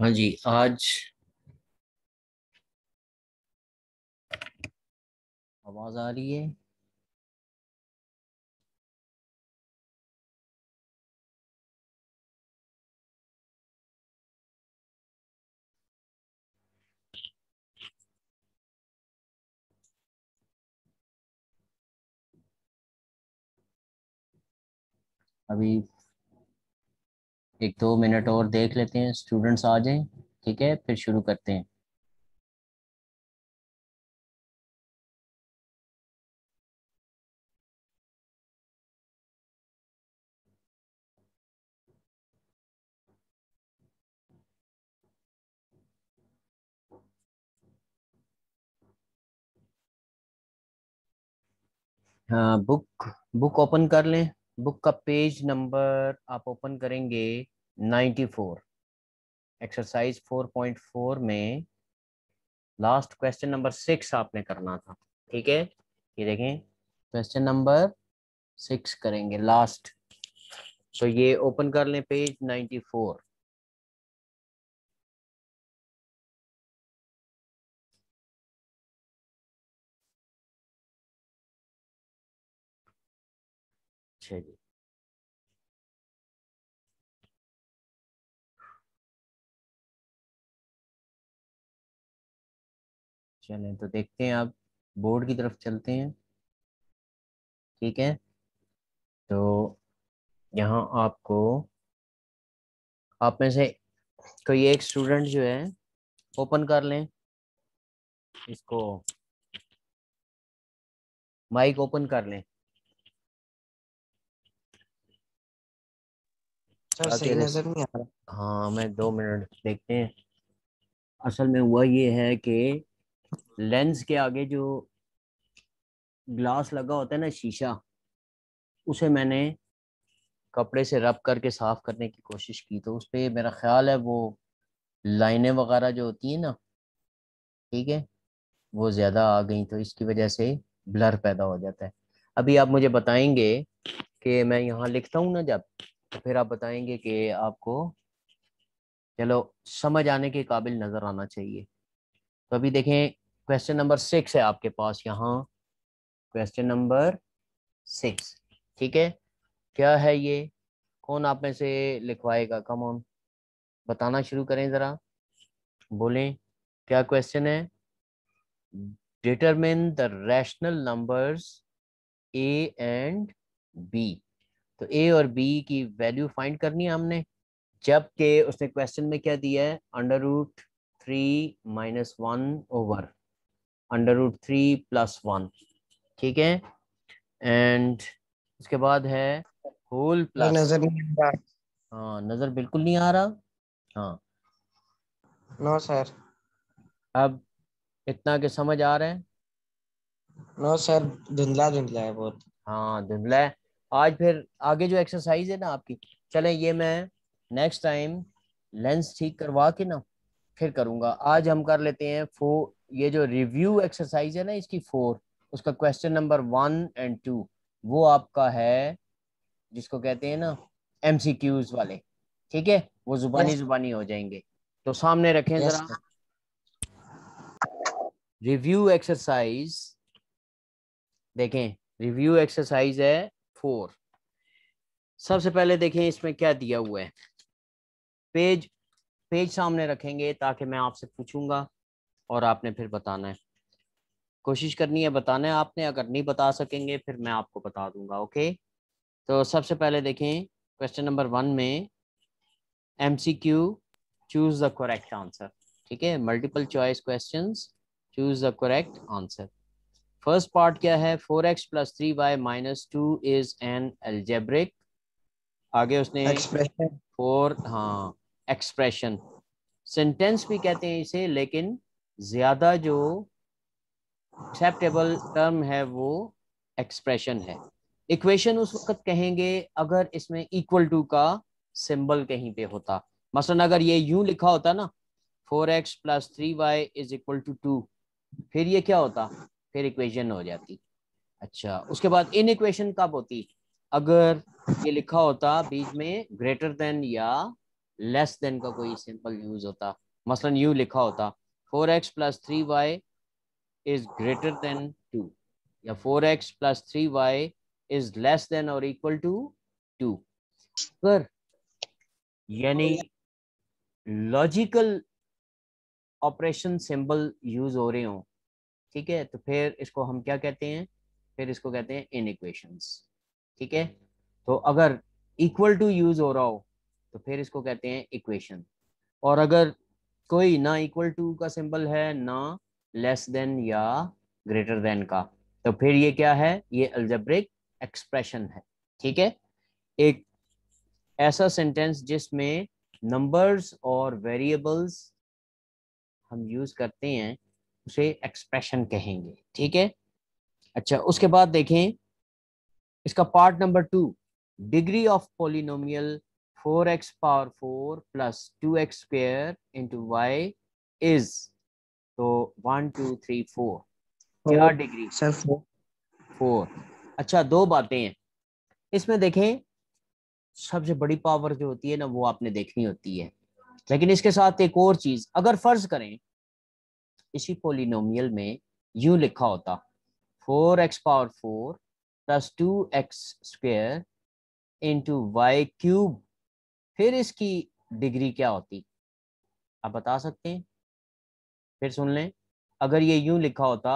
हाँ जी आज आवाज आ रही है अभी एक दो मिनट और देख लेते हैं स्टूडेंट्स आ जाएं ठीक है फिर शुरू करते हैं हाँ बुक बुक ओपन कर लें बुक का पेज नंबर आप ओपन करेंगे 94 एक्सरसाइज 4.4 में लास्ट क्वेश्चन नंबर सिक्स आपने करना था ठीक है ये देखें क्वेश्चन नंबर सिक्स करेंगे लास्ट तो ये ओपन कर लें पेज 94 अच्छा जी चलें तो देखते हैं आप बोर्ड की तरफ चलते हैं ठीक है तो यहाँ आपको आप में से कोई एक स्टूडेंट जो है ओपन कर लें इसको माइक ओपन कर लें सर सही नजर नहीं आ रहा हाँ मैं दो मिनट देखते हैं असल में हुआ ये है कि लेंस के आगे जो ग्लास लगा होता है ना शीशा उसे मैंने कपड़े से रब करके साफ करने की कोशिश की तो उस पर मेरा ख्याल है वो लाइनें वगैरह जो होती हैं ना ठीक है वो ज़्यादा आ गई तो इसकी वजह से ब्लर पैदा हो जाता है अभी आप मुझे बताएंगे कि मैं यहाँ लिखता हूँ ना जब तो फिर आप बताएंगे कि आपको चलो समझ आने के काबिल नज़र आना चाहिए तो अभी देखें क्वेश्चन नंबर सिक्स है आपके पास यहाँ क्वेश्चन नंबर सिक्स ठीक है क्या है ये कौन आप में से लिखवाएगा कम ऑन बताना शुरू करें ज़रा बोलें क्या क्वेश्चन है determine the rational numbers a and b तो ए और बी की वैल्यू फाइंड करनी है हमने जबकि उसने क्वेश्चन में क्या दिया है under root three minus one over under root three plus one ठीक है एंड उसके बाद है होल प्लस नजर नहीं आ हाँ नजर बिल्कुल नहीं आ रहा हाँ नो सर अब इतना के समझ आ रहा है नो सर धुंधला धुंधला है बहुत हाँ धुंधला है आज फिर आगे जो एक्सरसाइज है ना आपकी चले ये मैं नेक्स्ट टाइम लेंस ठीक करवा के ना फिर करूंगा आज हम कर लेते हैं फोर ये जो रिव्यू एक्सरसाइज है ना इसकी फोर उसका question number one and two वो आपका है जिसको कहते हैं ना एम वाले ठीक है वो जुबानी yes. जुबानी हो जाएंगे तो सामने रखें yes. जरा रिव्यू एक्सरसाइज देखें रिव्यू एक्सरसाइज है फोर सबसे पहले देखें इसमें क्या दिया हुआ है पेज पेज सामने रखेंगे ताकि मैं आपसे पूछूंगा और आपने फिर बताना है कोशिश करनी है बताना है आपने अगर नहीं बता सकेंगे फिर मैं आपको बता दूंगा ओके तो सबसे पहले देखें क्वेश्चन नंबर वन में M C Q choose the correct answer ठीक है multiple choice question choose the correct answer first part क्या है four x plus three y minus two is an algebraic आगे उसने एक्सप्रेशन फोर हाँ expression sentence भी कहते हैं इसे लेकिन ज्यादा जो एक्सेप्टेबल टर्म है वो एक्सप्रेशन है इक्वेशन उस वक्त कहेंगे अगर इसमें इक्वल टू का सिंबल कहीं पे होता मसलन अगर ये यू लिखा होता ना four x plus three y is equal to two फिर ये क्या होता फिर इक्वेशन हो जाती अच्छा उसके बाद इन इक्वेशन कब होती अगर ये लिखा होता बीच में ग्रेटर देन या लेस देन का कोई सिंपल यूज होता मसलन यू लिखा होता four x plus three y is greater than two या four x plus three y is less than और इक्वल टू टू पर यानी लॉजिकल ऑपरेशन सिंबल यूज हो रहे हों ठीक है तो फिर इसको हम क्या कहते हैं फिर इसको कहते हैं इन इक्वेशंस ठीक है तो अगर इक्वल टू यूज हो रहा हो तो फिर इसको कहते हैं इक्वेशन और अगर कोई ना इक्वल टू का सिंबल है ना लेस देन या ग्रेटर देन का तो फिर ये क्या है ये अल्जब्रिक एक्सप्रेशन है ठीक है एक ऐसा सेंटेंस जिसमें नंबर्स और वेरिएबल्स हम यूज करते हैं उसे एक्सप्रेशन कहेंगे ठीक है अच्छा उसके बाद देखें इसका part number two degree of polynomial four x power four plus two x square into y is तो वन टू थ्री फोर क्या डिग्री सर फोर अच्छा दो बातें हैं इसमें देखें सबसे बड़ी पावर जो होती है ना वो आपने देखनी होती है लेकिन इसके साथ एक और चीज अगर फर्ज करें इसी पोलिनोमियल में यू लिखा होता four x power four plus two x square into y cube फिर इसकी डिग्री क्या होती आप बता सकते हैं फिर सुन लें अगर ये यूं लिखा होता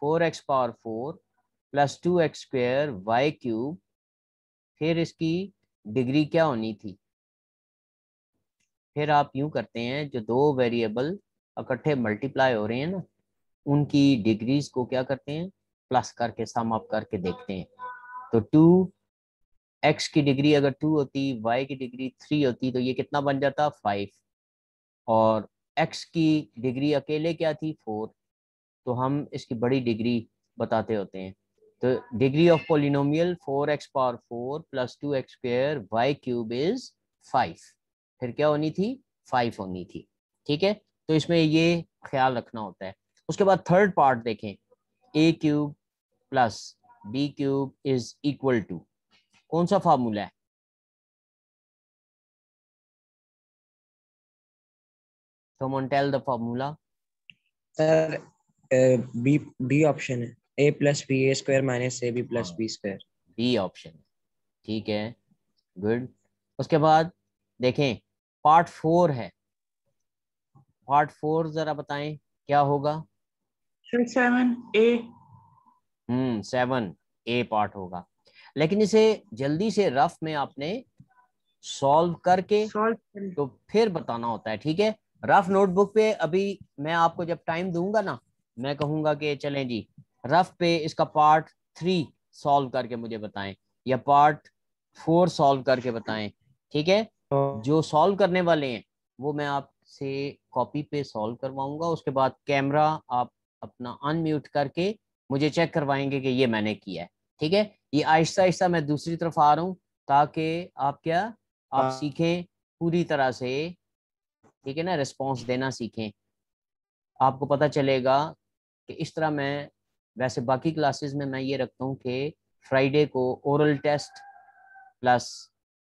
four x power four plus two x square y cube फिर इसकी डिग्री क्या होनी थी फिर आप यूं करते हैं जो दो वेरिएबल इकट्ठे मल्टीप्लाई हो रहे हैं ना उनकी डिग्रीज को क्या करते हैं प्लस करके सम अप करके देखते हैं तो टू एक्स की डिग्री अगर टू होती वाई की डिग्री थ्री होती तो ये कितना बन जाता फाइव और एक्स की डिग्री अकेले क्या थी फोर तो हम इसकी बड़ी डिग्री बताते होते हैं तो degree of polynomial four x power four plus two x square y cube is five फिर क्या होनी थी फाइव होनी थी ठीक है तो इसमें ये ख्याल रखना होता है उसके बाद थर्ड पार्ट देखें a cube plus b cube is equal to कौन सा फार्मूला है tell the tell sir b b option है a plus b a square minus a b plus b square b option ठीक है good उसके बाद देखें पार्ट फोर है पार्ट फोर जरा बताएं क्या होगा seven a hmm seven a part होगा लेकिन इसे जल्दी से रफ में आपने सॉल्व करके तो फिर बताना होता है ठीक है रफ नोटबुक पे अभी मैं आपको जब टाइम दूंगा ना मैं कहूंगा कि चलें जी रफ पे इसका पार्ट थ्री सॉल्व करके मुझे बताएं या पार्ट फोर सॉल्व करके बताएं ठीक है तो जो सॉल्व करने वाले हैं वो मैं आपसे कॉपी पे सॉल्व करवाऊंगा उसके बाद कैमरा आप अपना अनम्यूट करके मुझे चेक करवाएंगे कि ये मैंने किया है ठीक है ये आहिस्ता आहिस्ता मैं दूसरी तरफ आ रहा हूँ ताकि आप क्या आप हाँ। सीखें पूरी तरह से ठीक है ना रिस्पॉन्स देना सीखें आपको पता चलेगा कि इस तरह मैं वैसे बाकी क्लासेस में मैं ये रखता हूँ कि फ्राइडे को ओरल टेस्ट प्लस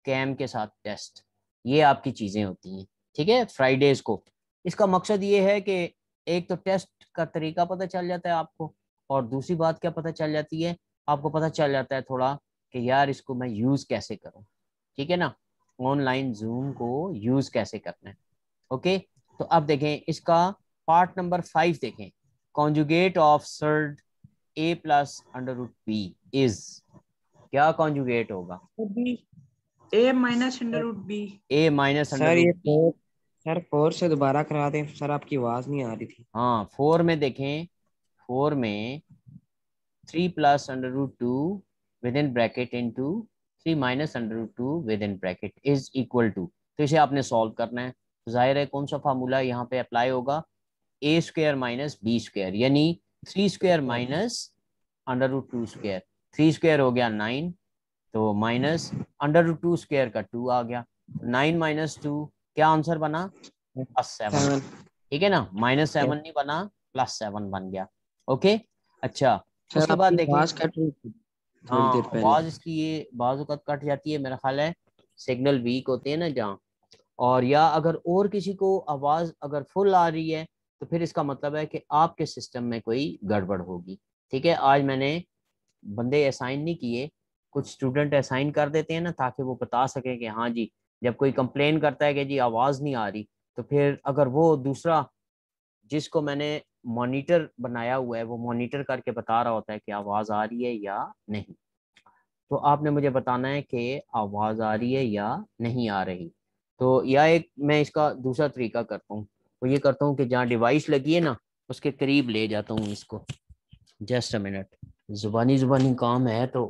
कैम के साथ टेस्ट ये आपकी चीज़ें होती हैं ठीक है फ्राइडेज को इसका मकसद ये है कि एक तो टेस्ट का तरीका पता चल जाता है आपको और दूसरी बात क्या पता चल जाती है आपको पता चल जाता है थोड़ा कि यार इसको मैं यूज़ कैसे करूँ ठीक है ना ऑनलाइन जूम को यूज़ कैसे करना है ओके तो अब देखें इसका पार्ट नंबर फाइव देखें conjugate of surd a plus under root p is क्या कॉन्जुगेट होगा a minus under b a minus under surd four से दोबारा करा दें सर आपकी आवाज नहीं आ रही थी हाँ फोर में देखें फोर में three plus under root two within bracket into three minus under root two within bracket is equal to तो इसे आपने सॉल्व करना है तो जाहिर है कौन सा फार्मूला यहाँ पे अप्लाई होगा a square minus b square यानी three square minus under root two square three square हो गया नाइन तो minus under root two square का टू आ गया नाइन माइनस टू क्या आंसर बना प्लस सेवन ठीक है ना माइनस सेवन नहीं बना प्लस सेवन बन गया ओके अच्छा उसके बाद देखिए हाँ, बाज इसकी ये बाज कट जाती है मेरा ख्याल है सिग्नल वीक होते हैं ना जहाँ और या अगर और किसी को आवाज अगर फुल आ रही है तो फिर इसका मतलब है कि आपके सिस्टम में कोई गड़बड़ होगी ठीक है आज मैंने बंदे असाइन नहीं किए कुछ स्टूडेंट असाइन कर देते हैं ना ताकि वो बता सके कि हाँ जी जब कोई कंप्लेन करता है कि जी आवाज़ नहीं आ रही तो फिर अगर वो दूसरा जिसको मैंने मॉनिटर बनाया हुआ है वो मॉनिटर करके बता रहा होता है कि आवाज़ आ रही है या नहीं तो आपने मुझे बताना है कि आवाज़ आ रही है या नहीं आ रही तो या एक मैं इसका दूसरा तरीका करता हूँ वो ये करता हूँ कि जहाँ डिवाइस लगी है ना उसके करीब ले जाता हूँ इसको जस्ट अ मिनट जुबानी जुबानी काम है तो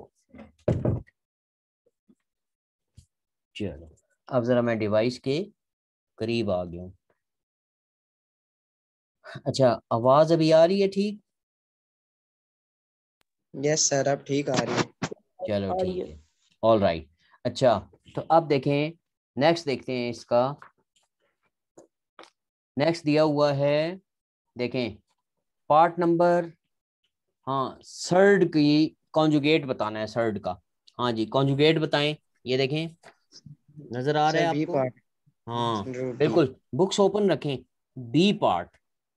चलो अब ज़रा मैं डिवाइस के करीब आ गया अच्छा आवाज़ अभी आ रही है ठीक यस सर अब ठीक आ रही है चलो ठीक है ऑल राइट right. अच्छा तो अब देखें नेक्स्ट देखते हैं इसका नेक्स्ट दिया हुआ है देखें पार्ट नंबर हाँ सर्ड की कॉन्जुगेट बताना है सर्ड का हाँ जी कॉन्जुगेट बताएं ये देखें नजर आ रहा है आपको हाँ बिल्कुल बुक्स ओपन रखें बी पार्ट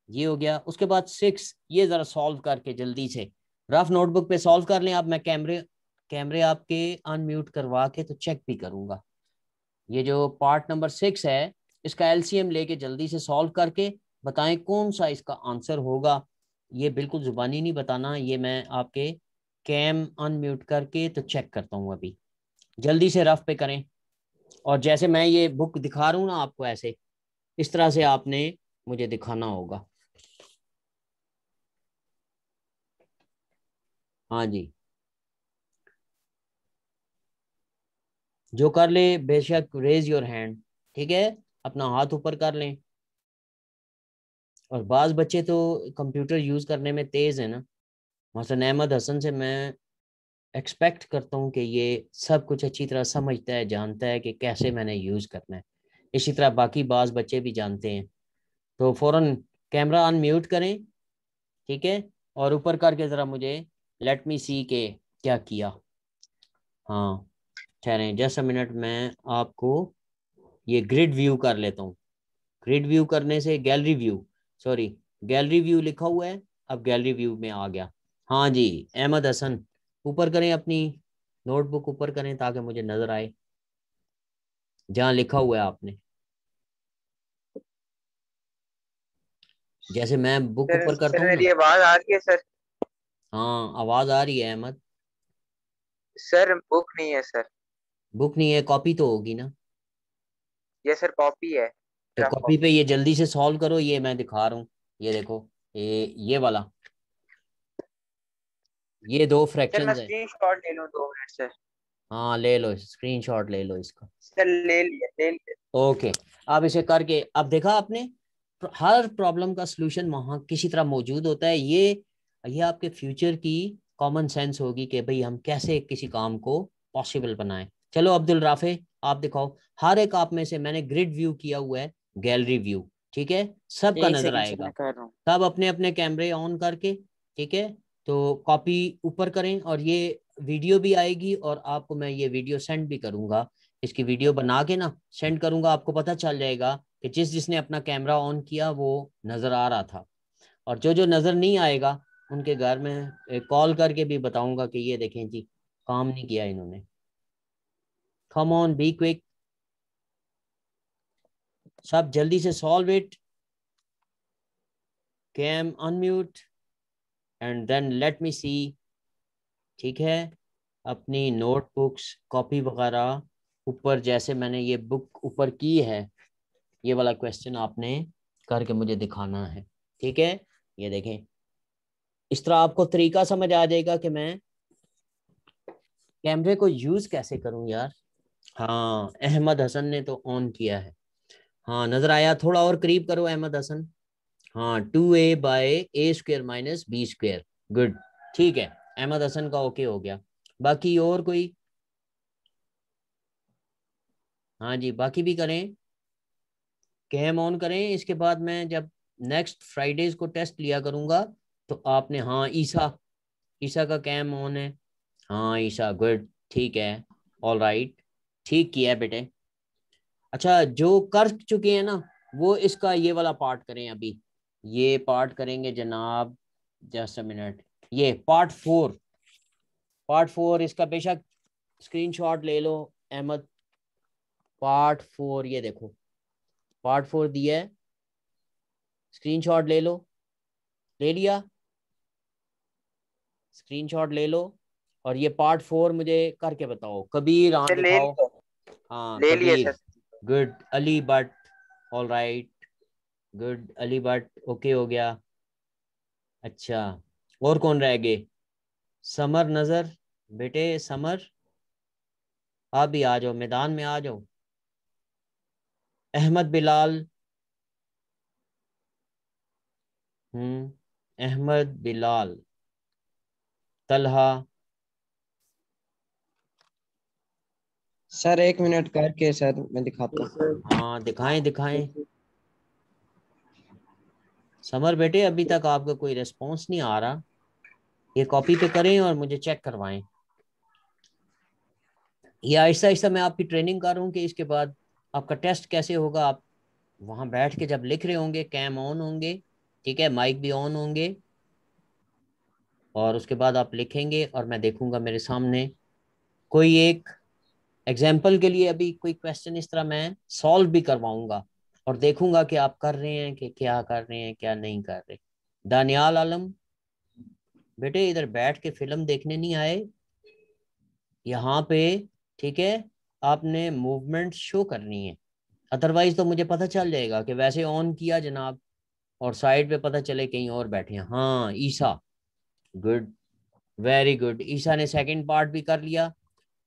ये हो गया उसके बाद सिक्स ये जरा सॉल्व करके जल्दी से रफ नोटबुक पे सॉल्व कर लें आप मैं कैमरे कैमरे आपके अनम्यूट करवा के तो चेक भी करूंगा ये जो पार्ट नंबर सिक्स है इसका एलसीएम लेके जल्दी से सॉल्व करके बताएं कौन सा इसका आंसर होगा ये बिल्कुल जुबानी नहीं बताना ये मैं आपके कैम अनम्यूट करके तो चेक करता हूँ अभी जल्दी से रफ पे करें और जैसे मैं ये बुक दिखा रहा हूं ना आपको ऐसे इस तरह से आपने मुझे दिखाना होगा हाँ जी जो कर ले बेशक रेज योर हैंड ठीक है अपना हाथ ऊपर कर लें और बाज़ बच्चे तो कंप्यूटर यूज़ करने में तेज़ है ना मसन अहमद हसन से मैं एक्सपेक्ट करता हूँ कि ये सब कुछ अच्छी तरह समझता है जानता है कि कैसे मैंने यूज़ करना है इसी तरह बाकी बाज बच्चे भी जानते हैं तो फ़ौर कैमरा अनम्यूट करें ठीक है और ऊपर करके ज़रा मुझे लेट मी सी के क्या किया हाँ ठहरें जस्ट अ मिनट मैं आपको ये ग्रिड व्यू कर लेता हूँ ग्रिड व्यू करने से gallery view sorry gallery view लिखा हुआ है अब गैलरी व्यू में आ गया हाँ जी अहमद हसन ऊपर करें अपनी नोटबुक ऊपर करें ताकि मुझे नजर आए जहां लिखा हुआ है आपने जैसे मैं बुक ऊपर करता हूँ आवाज आ रही है सर हाँ आवाज आ रही है अहमद सर बुक नहीं है सर बुक नहीं है कॉपी तो होगी ना ये सर कॉपी है तो कॉपी पे ये जल्दी से सॉल्व करो ये मैं दिखा रहा हूँ ये देखो ये ये वाला ये दो फ्रैक्शन है स्क्रीनशॉट ले लो दो मिनट से हाँ ले लो स्क्रीनशॉट ले लो इसका सर ले लिया ले लिया ओके अब इसे करके अब देखा आपने हर प्रॉब्लम का सलूशन वहाँ किसी तरह मौजूद होता है ये ये आपके फ्यूचर की कॉमन सेंस होगी कि भाई हम कैसे किसी काम को पॉसिबल बनाएं चलो अब्दुल राफे आप दिखाओ हर एक आप में से मैंने ग्रिड व्यू किया हुआ है गैलरी व्यू ठीक है सबका नजर आएगा सब अपने अपने कैमरे ऑन करके ठीक है तो कॉपी ऊपर करें और ये वीडियो भी आएगी और आपको मैं ये वीडियो सेंड भी करूँगा इसकी वीडियो बना के ना सेंड करूंगा आपको पता चल जाएगा कि जिस जिसने अपना कैमरा ऑन किया वो नज़र आ रहा था और जो जो नज़र नहीं आएगा उनके घर में कॉल करके भी बताऊंगा कि ये देखें जी काम नहीं किया इन्होंने कम ऑन बी क्विक सब जल्दी से solve it cam unmute and then let me see ठीक है अपनी नोटबुक्स कॉपी वगैरह ऊपर जैसे मैंने ये बुक ऊपर की है ये वाला क्वेश्चन आपने करके मुझे दिखाना है ठीक है ये देखें इस तरह आपको तरीका समझ आ जाएगा कि मैं कैमरे को यूज कैसे करूं यार हाँ अहमद हसन ने तो ऑन किया है हाँ नजर आया थोड़ा और करीब करो अहमद हसन हाँ two a by a square minus b square good ठीक है अहमद हसन का ओके हो गया बाकी और कोई हाँ जी बाकी भी करें कैम ऑन करें इसके बाद मैं जब नेक्स्ट फ्राइडेज को टेस्ट लिया करूंगा तो आपने हाँ ईसा ईसा का कैम ऑन है हाँ ईसा गुड ठीक है ऑल राइट ठीक किया बेटे अच्छा जो कर चुके हैं ना वो इसका ये वाला पार्ट करें अभी ये पार्ट करेंगे जनाब जस्ट अ मिनट ये पार्ट फोर पार्ट फोर इसका बेशक स्क्रीनशॉट ले लो अहमद पार्ट फोर ये देखो पार्ट फोर दिया है स्क्रीनशॉट ले लो ले लिया स्क्रीनशॉट ले लो और ये पार्ट फोर मुझे करके बताओ कबीर हाँ good Ali but all right good Ali Bhatt okay हो गया अच्छा और कौन रह गए समर नज़र बेटे समर आप भी आ जाओ मैदान में आ जाओ अहमद बिलाल हम्म अहमद बिलाल तलहा सर एक मिनट करके सर मैं दिखाता हूँ हाँ दिखाएं दिखाएं समर बेटे अभी तक आपका कोई रिस्पॉन्स नहीं आ रहा ये कॉपी पे करें और मुझे चेक करवाएं ये आहिस्ता आहिस्ता मैं आपकी ट्रेनिंग कर रहा हूँ कि इसके बाद आपका टेस्ट कैसे होगा आप वहां बैठ के जब लिख रहे होंगे कैम ऑन होंगे ठीक है माइक भी ऑन होंगे और उसके बाद आप लिखेंगे और मैं देखूंगा मेरे सामने कोई एक एग्जाम्पल के लिए अभी कोई क्वेश्चन इस तरह मैं सॉल्व भी करवाऊंगा और देखूंगा कि आप कर रहे हैं कि क्या कर रहे हैं क्या नहीं कर रहे दानियाल आलम बेटे इधर बैठ के फिल्म देखने नहीं आए यहाँ पे ठीक है आपने मूवमेंट शो करनी है अदरवाइज तो मुझे पता चल जाएगा कि वैसे ऑन किया जनाब और साइड पे पता चले कहीं और बैठे हैं हाँ Isa good very good Isa ने सेकंड पार्ट भी कर लिया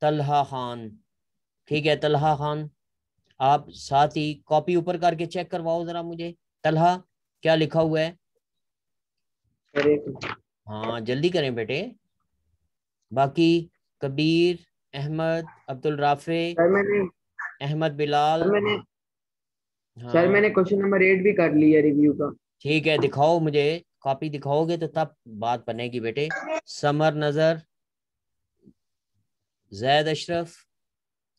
तलहा खान ठीक है तलहा खान आप साथ ही कॉपी ऊपर करके चेक करवाओ जरा मुझे तलहा क्या लिखा हुआ है हाँ जल्दी करें बेटे बाकी कबीर अहमद अब्दुल राफे अहमद बिलाल मैंने हाँ। सर मैंने क्वेश्चन नंबर एट भी कर लिया रिव्यू का ठीक है दिखाओ मुझे कॉपी दिखाओगे तो तब बात बनेगी बेटे समर नजर जैद अशरफ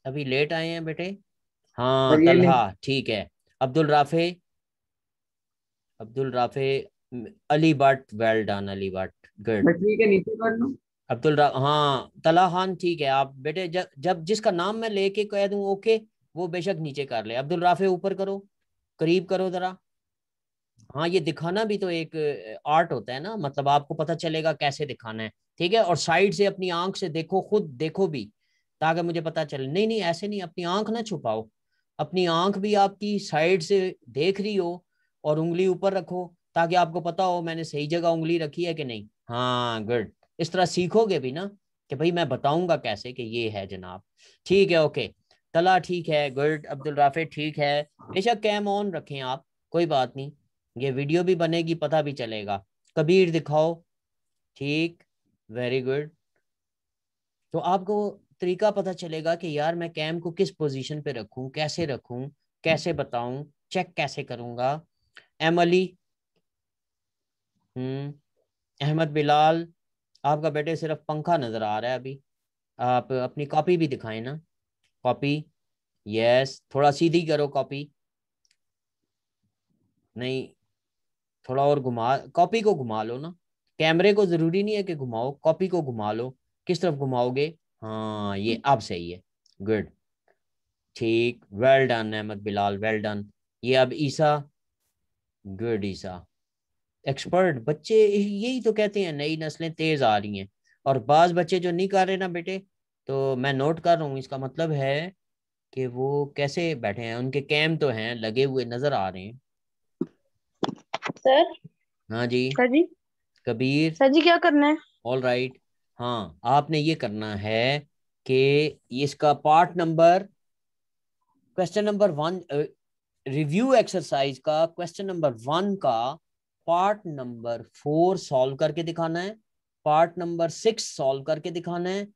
अभी लेट आए हैं बेटे हाँ तलहा ठीक है Abdul Rafay Abdul Rafay Ali Bhatt well done Ali Bhatt good ठीक है नीचे कर लो अब्दुल रा हाँ तला खान ठीक है आप बेटे जब जब जिसका नाम मैं लेके कह दू ओके वो बेशक नीचे कर ले अब्दुल राफे ऊपर करो करीब करो जरा हाँ ये दिखाना भी तो एक आर्ट होता है ना मतलब आपको पता चलेगा कैसे दिखाना है ठीक है और साइड से अपनी आंख से देखो खुद देखो भी ताकि मुझे पता चले नहीं नहीं ऐसे नहीं अपनी आंख ना छुपाओ अपनी आंख भी आपकी साइड से देख रही हो और उंगली ऊपर रखो ताकि आपको पता हो मैंने सही जगह उंगली रखी है कि नहीं हाँ गुड इस तरह सीखोगे भी ना कि भाई मैं बताऊंगा कैसे कि ये है जनाब ठीक है ओके तला ठीक है गुड अब्दुल राफे ठीक है बेशक कैम ऑन रखें आप कोई बात नहीं ये वीडियो भी बनेगी पता भी चलेगा कबीर दिखाओ ठीक वेरी गुड तो आपको तरीका पता चलेगा कि यार मैं कैम को किस पोजीशन पे रखूं कैसे रखूं कैसे बताऊं चेक कैसे करूंगा एम अली हम्म अहमद बिलाल आपका बेटे सिर्फ पंखा नज़र आ रहा है अभी आप अपनी कॉपी भी दिखाएं ना कॉपी यस थोड़ा सीधी करो कॉपी नहीं थोड़ा और घुमा कॉपी को घुमा लो ना कैमरे को ज़रूरी नहीं है कि घुमाओ कॉपी को घुमा लो किस तरफ घुमाओगे हाँ ये अब सही है गुड ठीक well done Ahmad Bilal well done ये अब ईसा गुड ईसा एक्सपर्ट बच्चे यही तो कहते हैं नई नस्लें तेज आ रही हैं और बाज बच्चे जो नहीं कर रहे ना बेटे तो मैं नोट कर रहा हूँ इसका मतलब है कि वो कैसे बैठे हैं उनके कैम तो हैं लगे हुए नजर आ रहे हैं सर हाँ जी सर जी कबीर सर जी क्या करना है ऑल राइट हाँ आपने ये करना है कि इसका part number question number one review exercise का क्वेश्चन नंबर वन का पार्ट नंबर फोर सॉल्व करके दिखाना है पार्ट नंबर सिक्स सॉल्व करके दिखाना है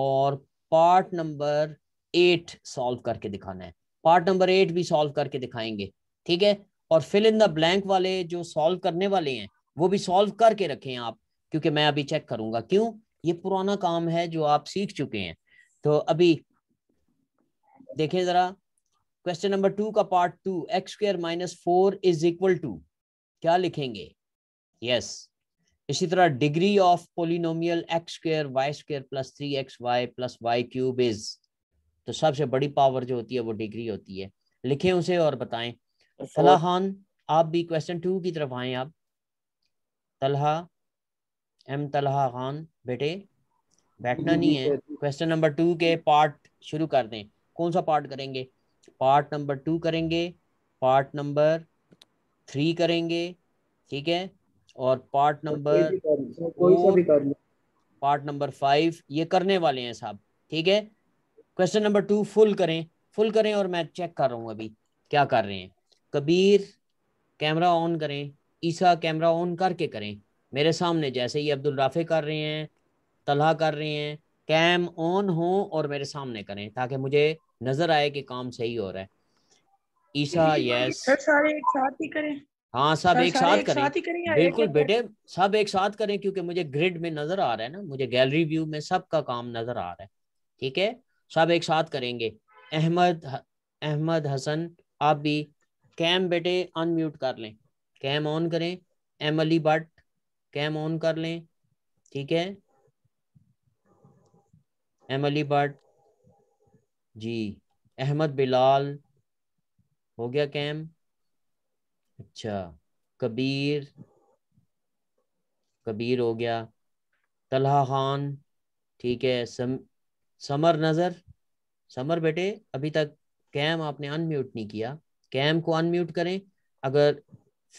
और पार्ट नंबर एट सॉल्व करके दिखाना है पार्ट नंबर एट भी सॉल्व करके दिखाएंगे ठीक है और फिल इन द ब्लैंक वाले जो सॉल्व करने वाले हैं वो भी सॉल्व करके रखें आप क्योंकि मैं अभी चेक करूंगा क्यों ये पुराना काम है जो आप सीख चुके हैं तो अभी देखें जरा क्वेश्चन नंबर टू का part two x square minus four is equal to क्या लिखेंगे यस इसी तरह degree of polynomial x square y square plus three x y plus y cube is तो सबसे बड़ी पावर जो होती है वो डिग्री होती है लिखें उसे और बताएं फलाहान आप भी क्वेश्चन टू की तरफ आए आप तलहा एम तलहा खान बेटे बैठना नहीं है क्वेश्चन नंबर टू के पार्ट शुरू कर दें कौन सा पार्ट करेंगे पार्ट नंबर टू करेंगे पार्ट नंबर थ्री करेंगे ठीक है और part number part number five ये करने वाले हैं साहब ठीक है क्वेश्चन नंबर टू फुल करें फुल करें और मैं चेक कर रहा हूँ अभी क्या कर रहे हैं कबीर कैमरा ऑन करें ईसा कैमरा ऑन करके करें मेरे सामने जैसे ही अब्दुल राफे कर रहे हैं तलहा कर रहे हैं कैम ऑन हो और मेरे सामने करें ताकि मुझे नजर आए कि काम सही हो रहा है ईसा यस सारे एक साथ ही करें हाँ सब एक साथ एक करें, करें बिल्कुल बेटे सब एक साथ करें क्योंकि मुझे ग्रिड में नजर आ रहा है ना मुझे गैलरी व्यू में सबका काम नजर आ रहा है ठीक है सब एक साथ करेंगे अहमद अहमद हसन आप भी कैम बेटे अनम्यूट कर लें कैम ऑन करें M Ali Bhatt cam on कर लें ठीक है एमली भट्ट जी अहमद बिलाल हो गया कैम अच्छा कबीर कबीर हो गया तलहा खान ठीक है सम समर नज़र समर बेटे अभी तक कैम आपने अनम्यूट नहीं किया कैम को अनम्यूट करें अगर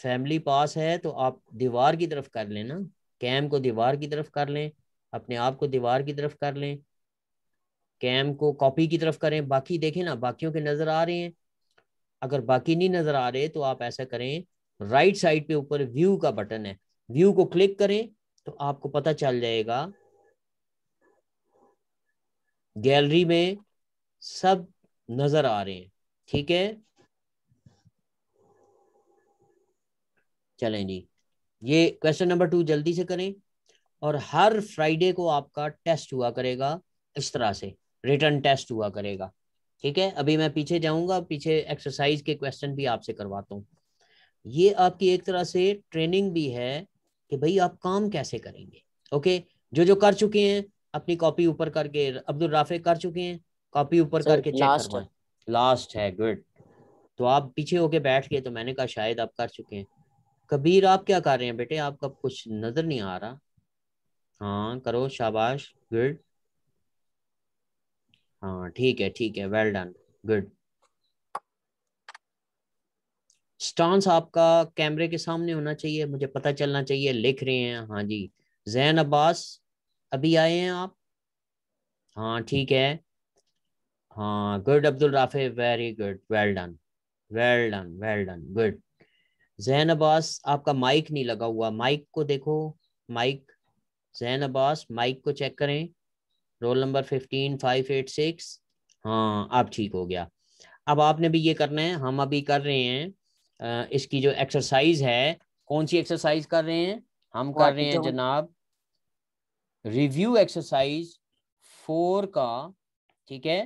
फैमिली पास है तो आप दीवार की तरफ कर लें ना कैम को दीवार की तरफ कर लें अपने आप को दीवार की तरफ कर लें कैम को कॉपी की तरफ करें बाकी देखें ना बाकियों के नज़र आ रहे हैं अगर बाकी नहीं नज़र आ रहे तो आप ऐसा करें राइट साइड पे ऊपर व्यू का बटन है व्यू को क्लिक करें तो आपको पता चल जाएगा गैलरी में सब नज़र आ रहे हैं ठीक है चले जी ये क्वेश्चन नंबर टू जल्दी से करें और हर फ्राइडे को आपका टेस्ट हुआ करेगा इस तरह से रिटर्न टेस्ट हुआ करेगा ठीक है अभी मैं पीछे जाऊंगा पीछे एक्सरसाइज के क्वेश्चन भी आपसे करवाता हूँ ये आपकी एक तरह से ट्रेनिंग भी है कि भाई आप काम कैसे करेंगे ओके जो जो कर चुके हैं अपनी कॉपी ऊपर करके अब्दुल राफे कर चुके हैं कॉपी ऊपर करके लास्ट है लास्ट है गुड तो आप पीछे होके बैठ गए तो मैंने कहा शायद आप कर चुके हैं कबीर आप क्या कर रहे हैं बेटे आपका कुछ नजर नहीं आ रहा हाँ करो शाबाश गुड हाँ ठीक है ठीक है वेल डन गुड स्टांस आपका कैमरे के सामने होना चाहिए मुझे पता चलना चाहिए लिख रहे हैं हाँ जी जैन अब्बास अभी आए हैं आप हाँ ठीक है हाँ good Abdul Rafay very good well done well done well done good Zain Abbas आपका माइक नहीं लगा हुआ माइक को देखो माइक जैन अब्बास माइक को चेक करें roll number fifteen five eight six हाँ आप ठीक हो गया अब आपने भी ये करना है हम अभी कर रहे हैं इसकी जो एक्सरसाइज है कौन सी एक्सरसाइज कर रहे हैं हम कर रहे हैं जनाब रिव्यू एक्सरसाइज फोर का ठीक है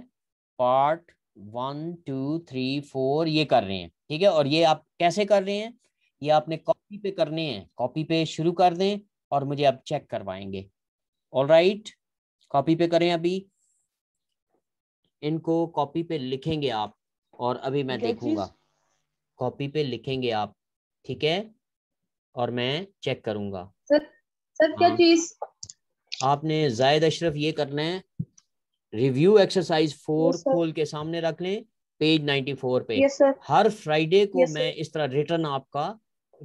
part one two three four ये कर रहे हैं ठीक है और ये आप कैसे कर रहे हैं ये आपने कॉपी पे करने हैं कॉपी पे शुरू कर दें और मुझे आप चेक करवाएंगे ऑल राइट कॉपी पे करें अभी इनको कॉपी पे लिखेंगे आप और अभी मैं देखूंगा कॉपी पे लिखेंगे आप ठीक है और मैं चेक करूंगा सर सर क्या हाँ। चीज आपने जायद अशरफ ये करना है रिव्यू एक्सरसाइज फोर खोल के सामने रख लें पेज 94 पे yes, हर फ्राइडे को yes, मैं इस तरह रिटर्न आपका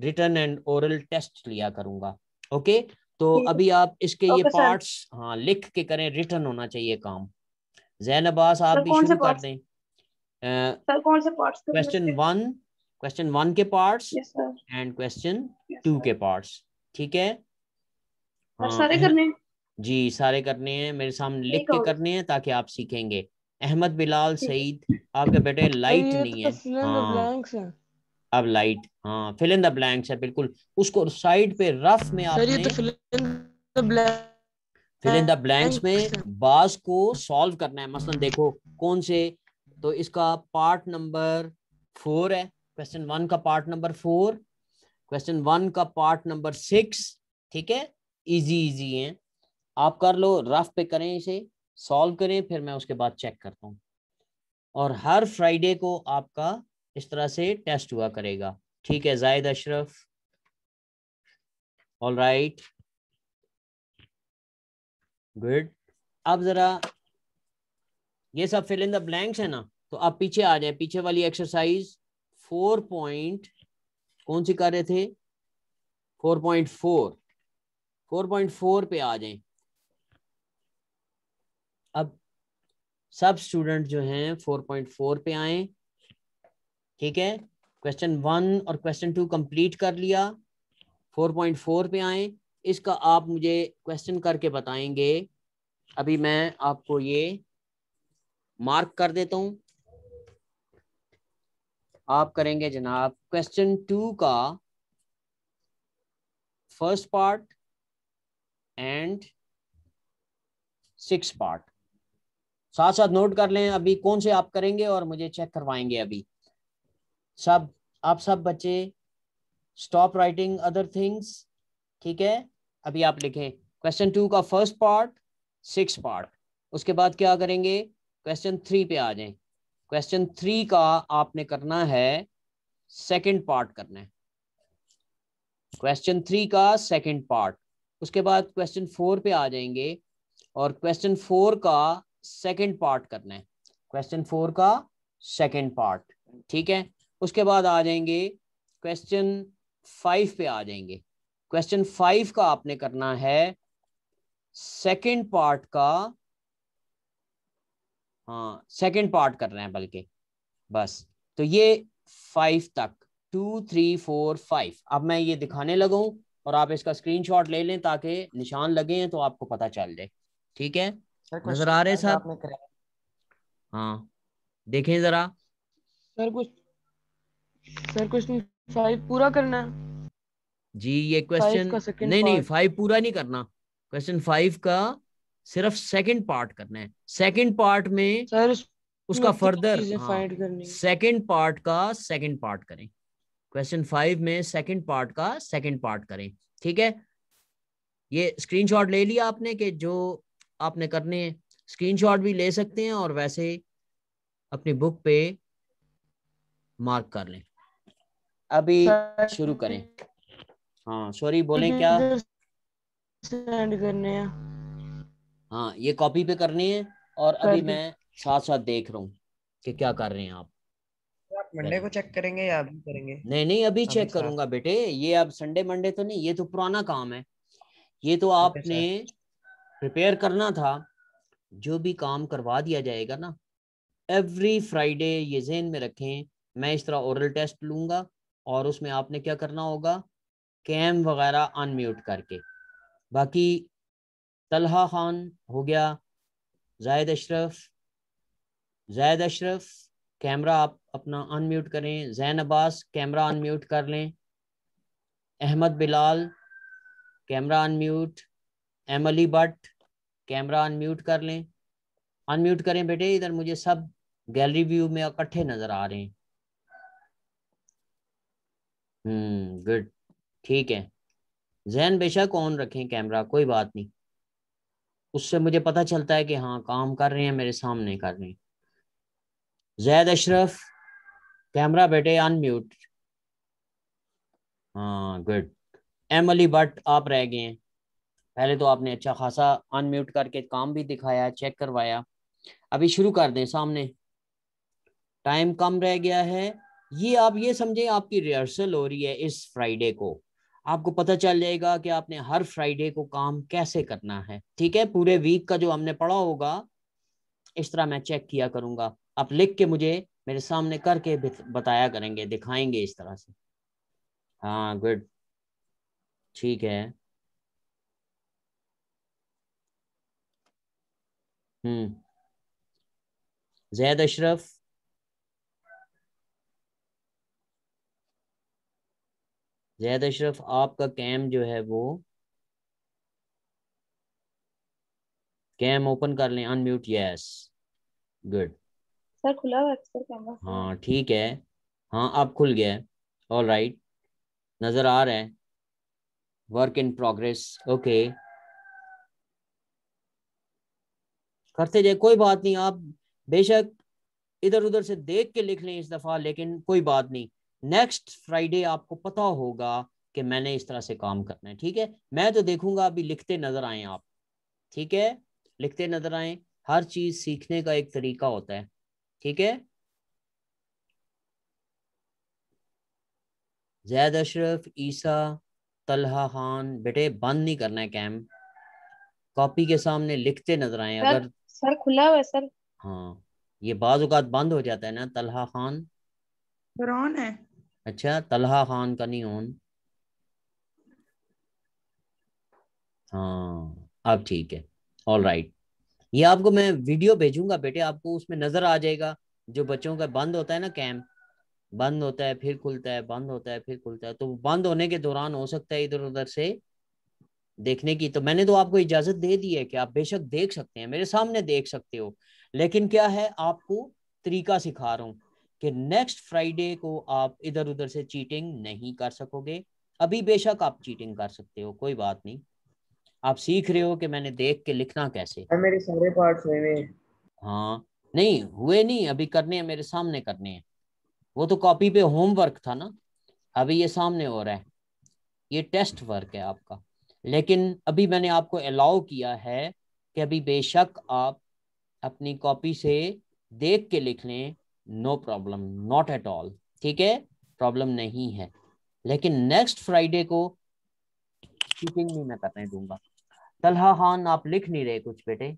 रिटर्न एंड ओरल टेस्ट लिया करूंगा ओके तो अभी आप इसके okay, ये पार्ट्स हाँ लिख के करें रिटर्न होना चाहिए काम जैन अब्बास आप भी शुरू कर दें क्वेश्चन वन क्वेश्चन वन के पार्ट्स एंड क्वेश्चन टू के पार्ट्स ठीक है हाँ, सारे करने जी सारे करने हैं मेरे सामने लिख के करने हैं ताकि आप सीखेंगे अहमद बिलाल सईद आपके बेटे लाइट तो नहीं है हाँ अब लाइट हाँ फिल इन द ब्लैंक्स है बिल्कुल उसको साइड पे रफ में आपने तो फिल इन द ब्लैंक्स में बास को सॉल्व करना है मसलन देखो कौन से तो इसका पार्ट नंबर फोर है क्वेश्चन वन का part number four question one का पार्ट नंबर सिक्स ठीक है इजी इजी है आप कर लो रफ पे करें इसे सॉल्व करें फिर मैं उसके बाद चेक करता हूँ और हर फ्राइडे को आपका इस तरह से टेस्ट हुआ करेगा ठीक है जायद अशरफ ऑल राइट गुड अब जरा ये सब फिल इन द ब्लैंक्स है ना तो आप पीछे आ जाए पीछे वाली एक्सरसाइज फोर पॉइंट कौन सी कर रहे थे four point four four point four पे आ जाए सब स्टूडेंट जो हैं 4.4 पे आए ठीक है क्वेश्चन वन और क्वेश्चन टू कंप्लीट कर लिया 4.4 पे आए इसका आप मुझे क्वेश्चन करके बताएंगे अभी मैं आपको ये मार्क कर देता हूं आप करेंगे जनाब क्वेश्चन टू का first part and six part साथ साथ नोट कर लें अभी कौन से आप करेंगे और मुझे चेक करवाएंगे अभी सब आप सब बच्चे स्टॉप राइटिंग अदर थिंग्स ठीक है अभी आप लिखें क्वेश्चन टू का फर्स्ट पार्ट सिक्स पार्ट उसके बाद क्या करेंगे क्वेश्चन थ्री पे आ जाएं क्वेश्चन थ्री का आपने करना है सेकंड पार्ट करना है क्वेश्चन थ्री का सेकंड पार्ट उसके बाद क्वेश्चन फोर पे आ जाएंगे और क्वेश्चन फोर का सेकंड पार्ट करना है क्वेश्चन फोर का सेकंड पार्ट ठीक है उसके बाद आ जाएंगे क्वेश्चन फाइव पे आ जाएंगे क्वेश्चन फाइव का आपने करना है सेकंड पार्ट का हाँ सेकंड पार्ट कर रहे हैं बल्कि बस तो ये फाइव तक टू थ्री फोर फाइव अब मैं ये दिखाने लगा और आप इसका स्क्रीनशॉट ले लें ताकि निशान लगे हैं तो आपको पता चल जाए ठीक है नजर आ रहे सर हाँ देखें जरा सर कुछ सर क्वेश्चन फाइव पूरा करना है जी ये क्वेश्चन नहीं नहीं फाइव पूरा नहीं करना क्वेश्चन फाइव का सिर्फ सेकंड पार्ट करना है सेकंड पार्ट में सर उसका फर्दर सेकंड पार्ट का सेकंड पार्ट करें क्वेश्चन फाइव में सेकंड पार्ट का सेकंड पार्ट करें ठीक है ये स्क्रीनशॉट ले लिया आपने कि जो आपने करने हैं स्क्रीनशॉट भी ले सकते हैं और वैसे अपनी बुक पे मार्क कर लें अभी शुरू करें हाँ सॉरी बोले क्या सेंड करने हैं हाँ ये कॉपी पे करनी है और अभी मैं साथ साथ देख रहा हूँ कि क्या कर रहे हैं आप मंडे को चेक करेंगे या अभी करेंगे नहीं नहीं अभी, अभी चेक करूंगा बेटे ये अब संडे मंडे तो नहीं ये तो पुराना काम है ये तो आपने प्रिपेयर करना था जो भी काम करवा दिया जाएगा ना एवरी फ्राइडे ये जहन में रखें मैं इस तरह ओरल टेस्ट लूँगा और उसमें आपने क्या करना होगा कैम वगैरह अनम्यूट करके बाकी तलहा खान हो गया जायद अशरफ जायद अशरफ कैमरा आप अपना अनम्यूट करें जैन अब्बास कैमरा अनम्यूट कर लें Ahmad Bilal camera unmute M Ali Bhatt camera unmute कर लें अनम्यूट करें बेटे इधर मुझे सब गैलरी व्यू में इकट्ठे नजर आ रहे हैं हम्म गुड ठीक है जहन बेशक ऑन रखें कैमरा कोई बात नहीं उससे मुझे पता चलता है कि हाँ काम कर रहे हैं मेरे सामने कर रहे हैं जैद अशरफ कैमरा बेटे अनम्यूट हाँ गुड एम अली भट्ट आप रह गए हैं पहले तो आपने अच्छा खासा अनम्यूट करके काम भी दिखाया चेक करवाया अभी शुरू कर दें सामने टाइम कम रह गया है ये आप ये समझें आपकी रिहर्सल हो रही है इस फ्राइडे को आपको पता चल जाएगा कि आपने हर फ्राइडे को काम कैसे करना है ठीक है पूरे वीक का जो हमने पढ़ा होगा इस तरह मैं चेक किया करूंगा आप लिख के मुझे मेरे सामने करके बताया करेंगे दिखाएंगे इस तरह से हाँ गुड ठीक है हम्म जैद अशरफ जैद अशरफ आपका कैम जो है वो कैम ओपन कर लें अनम्यूट यस गुड सर खुला हुआ कैमरा हाँ ठीक है हाँ अब खुल गया है ऑल राइट नज़र आ रहा है वर्क इन प्रोग्रेस ओके करते जाए कोई बात नहीं आप बेशक इधर उधर से देख के लिख लें इस दफ़ा लेकिन कोई बात नहीं नेक्स्ट फ्राइडे आपको पता होगा कि मैंने इस तरह से काम करना है ठीक है मैं तो देखूंगा अभी लिखते नजर आए आप ठीक है लिखते नजर आए हर चीज सीखने का एक तरीका होता है ठीक है जैद अशरफ ईसा तलहा खान बेटे बंद नहीं करना है कैम कॉपी के सामने लिखते नजर आए अगर सर खुला हुआ है सर हाँ ये बाजुकात बंद हो जाता है ना तलहा खान फिर है अच्छा तलहा खान का नहीं ऑन हाँ अब ठीक है ऑल राइट ये आपको मैं वीडियो भेजूंगा बेटे आपको उसमें नजर आ जाएगा जो बच्चों का बंद होता है ना कैंप बंद होता है फिर खुलता है बंद होता है फिर खुलता है तो बंद होने के दौरान हो सकता है इधर उधर से देखने की तो मैंने तो आपको इजाजत दे दी है कि आप बेशक देख सकते हैं मेरे सामने देख सकते हो लेकिन क्या है आपको तरीका सिखा रहा हूँ कि नेक्स्ट फ्राइडे को आप इधर उधर से चीटिंग नहीं कर सकोगे अभी बेशक आप चीटिंग कर सकते हो कोई बात नहीं आप सीख रहे हो कि मैंने देख के लिखना कैसे मेरे सारे पार्ट्स हुए हाँ नहीं हुए नहीं अभी करने हैं मेरे सामने करने हैं वो तो कॉपी पे होमवर्क था ना अभी ये सामने हो रहा है ये टेस्ट वर्क है आपका लेकिन अभी मैंने आपको अलाउ किया है कि अभी बेशक आप अपनी कॉपी से देख के लिख लें no problem not at all ठीक है प्रॉब्लम नहीं है लेकिन नेक्स्ट फ्राइडे को टीचिंग नहीं मैं करने दूंगा तलहा खान आप लिख नहीं रहे कुछ बेटे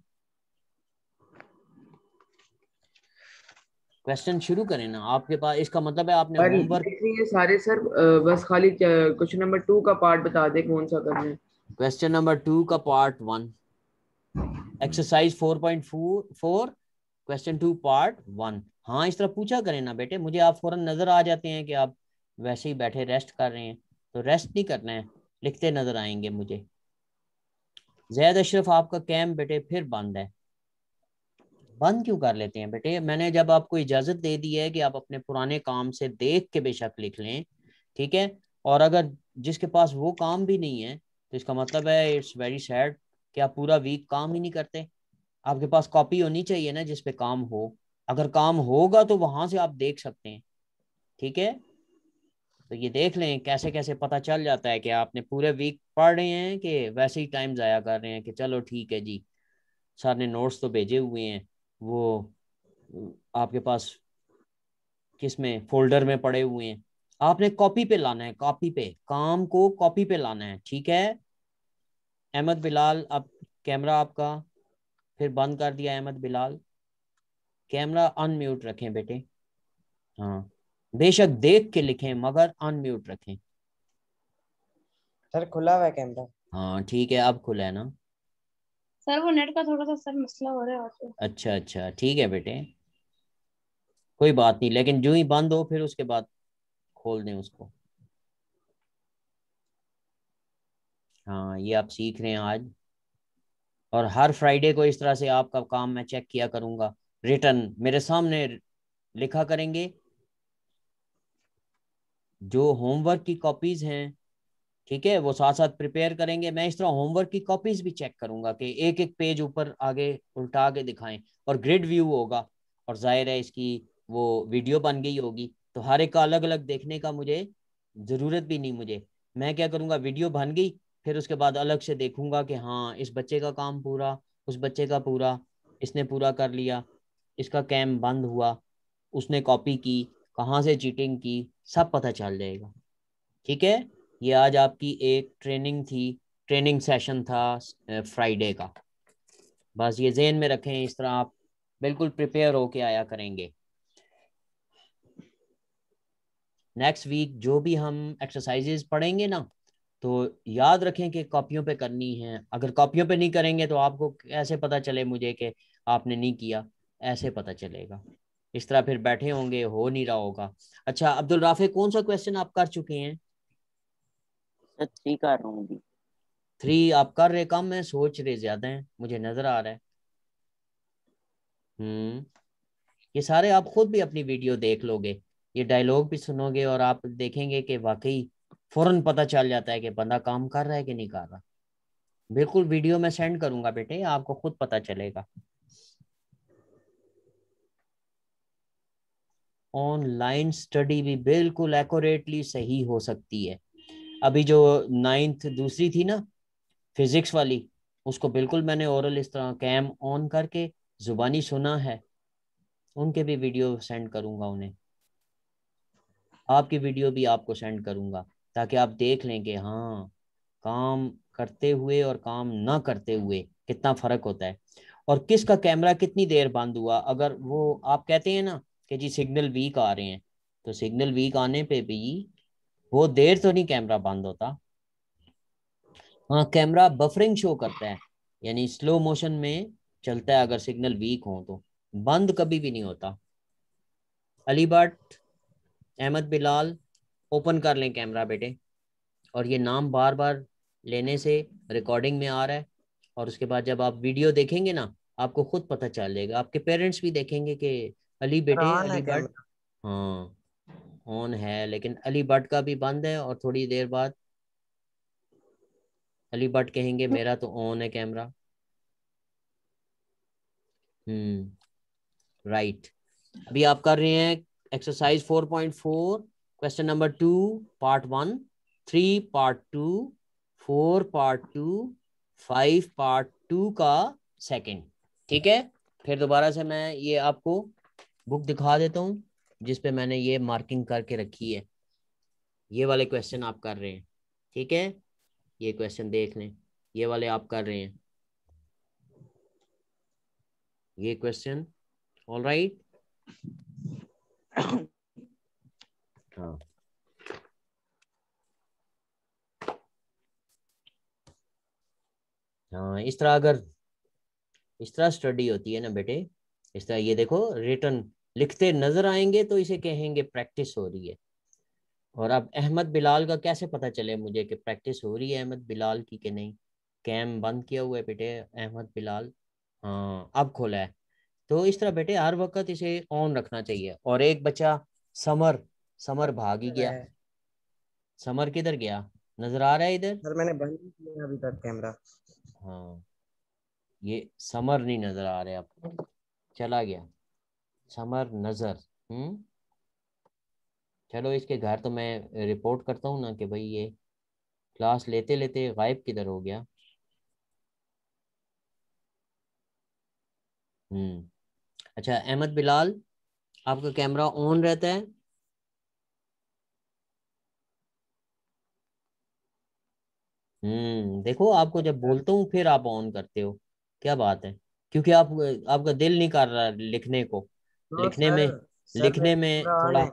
क्वेश्चन शुरू करें ना आपके पास इसका मतलब है आपने होमवर्क सारे सर बस खाली क्वेश्चन नंबर टू का पार्ट बता दे कौन सा करना है क्वेश्चन नंबर टू का part one exercise four point four question two part one हाँ इस तरह पूछा करें ना बेटे मुझे आप फौरन नजर आ जाते हैं कि आप वैसे ही बैठे रेस्ट कर रहे हैं तो रेस्ट नहीं करना है लिखते नजर आएंगे मुझे जैद अशरफ आपका कैम बेटे फिर बंद है बंद क्यों कर लेते हैं बेटे मैंने जब आपको इजाजत दे दी है कि आप अपने पुराने काम से देख के बेशक लिख लें ठीक है और अगर जिसके पास वो काम भी नहीं है तो इसका मतलब है इट्स वेरी सैड कि आप पूरा वीक काम ही नहीं करते आपके पास कॉपी होनी चाहिए ना जिसपे काम हो अगर काम होगा तो वहां से आप देख सकते हैं ठीक है तो ये देख लें कैसे कैसे पता चल जाता है कि आपने पूरे वीक पढ़ रहे हैं कि वैसे ही टाइम ज़ाया कर रहे हैं कि चलो ठीक है जी सर ने नोट्स तो भेजे हुए हैं वो आपके पास किस में फोल्डर में पड़े हुए हैं आपने कॉपी पे लाना है कॉपी पे काम को कॉपी पे लाना है ठीक है अहमद बिलाल अब कैमरा आपका फिर बंद कर दिया अहमद बिलाल कैमरा अनम्यूट रखें बेटे हाँ बेशक देख के लिखें मगर अनम्यूट रखें सर खुला हुआ कैमरा हाँ ठीक है अब खुला है ना सर वो नेट का थोड़ा सा सर मसला हो रहा है अच्छा अच्छा ठीक है बेटे कोई बात नहीं लेकिन जो ही बंद हो फिर उसके बाद खोल दें उसको हाँ ये आप सीख रहे हैं आज और हर फ्राइडे को इस तरह से आपका काम मैं चेक किया करूंगा रिटर्न मेरे सामने लिखा करेंगे जो होमवर्क की कॉपीज हैं ठीक है वो साथ साथ प्रिपेयर करेंगे मैं इस तरह होमवर्क की कॉपीज भी चेक करूंगा कि एक एक पेज ऊपर आगे उल्टा के दिखाएं और ग्रिड व्यू होगा और जाहिर है इसकी वो वीडियो बन गई होगी तो हर एक का अलग अलग देखने का मुझे ज़रूरत भी नहीं मुझे मैं क्या करूँगा वीडियो बन गई फिर उसके बाद अलग से देखूंगा कि हाँ इस बच्चे का काम पूरा उस बच्चे का पूरा इसने पूरा कर लिया इसका कैम बंद हुआ उसने कॉपी की कहाँ से चीटिंग की सब पता चल जाएगा ठीक है ये आज आपकी एक ट्रेनिंग थी ट्रेनिंग सेशन था फ्राइडे का बस ये जेन में रखें इस तरह आप बिल्कुल प्रिपेयर होके आया करेंगे नेक्स्ट वीक जो भी हम एक्सरसाइजेज पढ़ेंगे ना तो याद रखें कि कॉपियों पे करनी है अगर कॉपियों पे नहीं करेंगे तो आपको कैसे पता चले मुझे कि आपने नहीं किया ऐसे पता चलेगा इस तरह फिर बैठे होंगे हो नहीं रहा होगा अच्छा अब्दुल राफे कौन सा क्वेश्चन आप कर चुके हैं थ्री कर रहा हूँ थ्री आप कर रहे कम है सोच रहे ज्यादा है मुझे नजर आ रहा है हम्म ये सारे आप खुद भी अपनी वीडियो देख लोगे ये डायलॉग भी सुनोगे और आप देखेंगे कि वाकई फौरन पता चल जाता है कि बंदा काम कर रहा है कि नहीं कर रहा बिल्कुल वीडियो में सेंड करूंगा बेटे आपको खुद पता चलेगा ऑनलाइन स्टडी भी बिल्कुल एकोरेटली सही हो सकती है अभी जो नाइन्थ दूसरी थी ना फिजिक्स वाली उसको बिल्कुल मैंने ओरल इस तरह कैम ऑन करके जुबानी सुना है उनके भी वीडियो सेंड करूंगा उन्हें आपकी वीडियो भी आपको सेंड करूँगा ताकि आप देख लें कि हाँ काम करते हुए और काम ना करते हुए कितना फ़र्क होता है और किसका कैमरा कितनी देर बंद हुआ अगर वो आप कहते हैं ना कि जी सिग्नल वीक आ रहे हैं तो सिग्नल वीक आने पे भी वो देर तो नहीं कैमरा बंद होता हाँ कैमरा बफरिंग शो करता है यानी स्लो मोशन में चलता है अगर सिग्नल वीक हो तो बंद कभी भी नहीं होता अली भट्ट अहमद बिलाल ओपन कर लें कैमरा बेटे और ये नाम बार बार लेने से रिकॉर्डिंग में आ रहा है और उसके बाद जब आप वीडियो देखेंगे ना आपको खुद पता चलेगा आपके पेरेंट्स भी देखेंगे कि अली बेटे अली बट हाँ ऑन है लेकिन अली भट्ट का भी बंद है और थोड़ी देर बाद अली भट्ट कहेंगे मेरा तो ऑन है कैमरा हम्म राइट अभी आप कर रहे हैं exercise 4.4 question number 2 part 1 3 part 2 4 part 2 5 part 2 का सेकंड ठीक है फिर दोबारा से मैं ये आपको बुक दिखा देता हूँ जिसपे मैंने ये मार्किंग करके रखी है ये वाले क्वेश्चन आप कर रहे हैं ठीक है ये क्वेश्चन देख लें ये वाले आप कर रहे हैं ये क्वेश्चन ऑल राइट हाँ।, हाँ इस तरह अगर इस तरह स्टडी होती है ना बेटे इस तरह ये देखो रिटर्न लिखते नजर आएंगे तो इसे कहेंगे प्रैक्टिस हो रही है और अब अहमद बिलाल का कैसे पता चले मुझे कि प्रैक्टिस हो रही है अहमद बिलाल की कि नहीं कैम बंद किया हुआ है बेटे अहमद बिलाल हाँ अब खोला है तो इस तरह बेटे हर वक्त इसे ऑन रखना चाहिए और एक बच्चा समर समर भाग ही गया समर किधर गया नजर आ रहा है इधर सर मैंने बंद किया अभी तक कैमरा हाँ ये समर नहीं नजर आ रहे आप चला गया समर नजर हम्म चलो इसके घर तो मैं रिपोर्ट करता हूँ ना कि भाई ये क्लास लेते लेते गायब किधर हो गया हम्म अच्छा अहमद बिलाल आपका कैमरा ऑन रहता है हम्म देखो आपको जब बोलता हूँ फिर आप ऑन करते हो क्या बात है क्योंकि आप आपका दिल नहीं कर रहा लिखने को तो लिखने सर, में सर लिखने में थोड़ा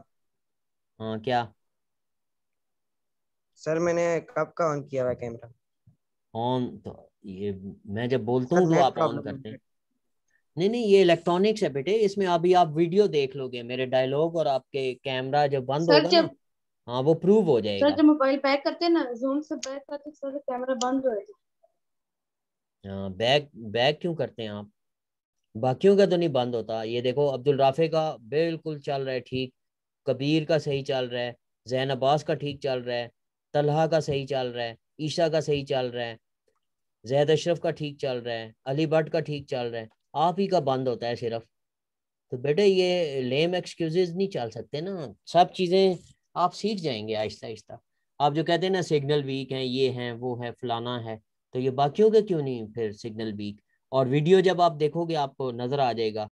हाँ क्या सर मैंने कब का ऑन किया हुआ कैमरा ऑन तो ये मैं जब बोलता हूँ तो आप ऑन करते हैं नहीं नहीं ये इलेक्ट्रॉनिक्स है बेटे इसमें अभी आप वीडियो देख लोगे मेरे डायलॉग और आपके कैमरा जब बंद होगा जब... हाँ वो प्रूव हो जाएगा सर जब मोबाइल बैक करते हैं ना जूम से बैक करते हैं सर कैमरा बंद हो जाएगा हाँ बैक बैक क्यों करते हैं आप बाकियों का तो नहीं बंद होता ये देखो अब्दुल राफे का बिल्कुल चल रहा है ठीक कबीर का सही चल रहा है जैन अब्बास का ठीक चल रहा है तलहा का सही चल रहा है ईशा का सही चल रहा है जैद अशरफ का ठीक चल रहा है अली भट्ट का ठीक चल रहा है आप ही का बंद होता है सिर्फ तो बेटे ये लेम एक्सक्यूजेज नहीं चल सकते ना सब चीज़ें आप सीख जाएंगे आहिस्ता आहिस्ता आप जो कहते हैं ना सिग्नल वीक हैं ये हैं वो है फलाना है तो ये बाकियों के क्यों नहीं फिर सिग्नल वीक और वीडियो जब आप देखोगे आपको नज़र आ जाएगा